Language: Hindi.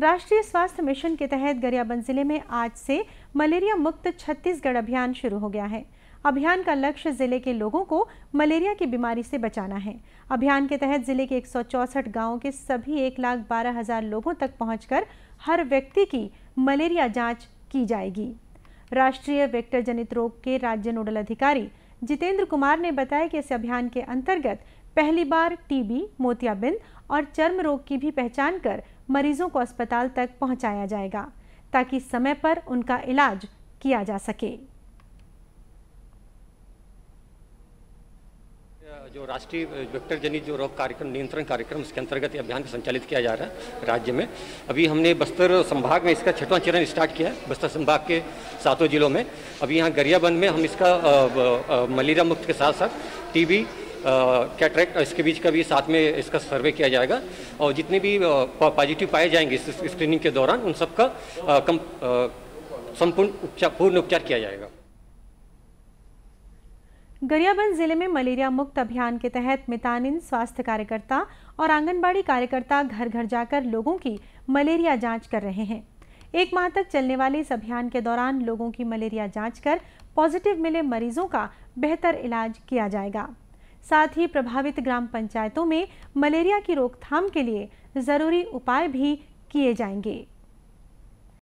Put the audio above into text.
राष्ट्रीय स्वास्थ्य मिशन के तहत गरियाबंद जिले में आज से मलेरिया मुक्त छत्तीसगढ़ अभियान शुरू हो गया है अभियान का लक्ष्य जिले के लोगों को मलेरिया की बीमारी से बचाना है अभियान के तहत जिले के एक गांवों के सभी एक लाख बारह हजार लोगों तक पहुंचकर हर व्यक्ति की मलेरिया जांच की जाएगी राष्ट्रीय वेक्टर जनित रोग के राज्य नोडल अधिकारी जितेंद्र कुमार ने बताया कि इस अभियान के अंतर्गत पहली बार टीबी मोतियाबिंद और चर्म रोग की भी पहचान कर मरीजों को अस्पताल तक पहुंचाया जाएगा ताकि समय पर उनका इलाज किया जा सके जो राष्ट्रीय वेक्टर जनित जो रोग कार्यक्रम नियंत्रण कार्यक्रम इसके अंतर्गत अभियान संचालित किया जा रहा है राज्य में अभी हमने बस्तर संभाग में इसका छठवां चरण स्टार्ट किया है बस्तर संभाग के सातों जिलों में अभी यहाँ गरियाबंद में हम इसका मलेरिया मुक्त के साथ साथ टीबी कैटरेक्ट इसके बीच का भी साथ में इसका सर्वे किया जाएगा और जितने भी पॉजिटिव पाए जाएंगे इस स्क्रीनिंग के दौरान उन सबका कम संपूर्ण उपचार पूर्ण उपचार किया जाएगा गरियाबंद जिले में मलेरिया मुक्त अभियान के तहत मितानिन स्वास्थ्य कार्यकर्ता और आंगनबाड़ी कार्यकर्ता घर घर जाकर लोगों की मलेरिया जांच कर रहे हैं एक माह तक चलने वाले इस अभियान के दौरान लोगों की मलेरिया जांच कर पॉजिटिव मिले मरीजों का बेहतर इलाज किया जाएगा साथ ही प्रभावित ग्राम पंचायतों में मलेरिया की रोकथाम के लिए ज़रूरी उपाय भी किए जाएंगे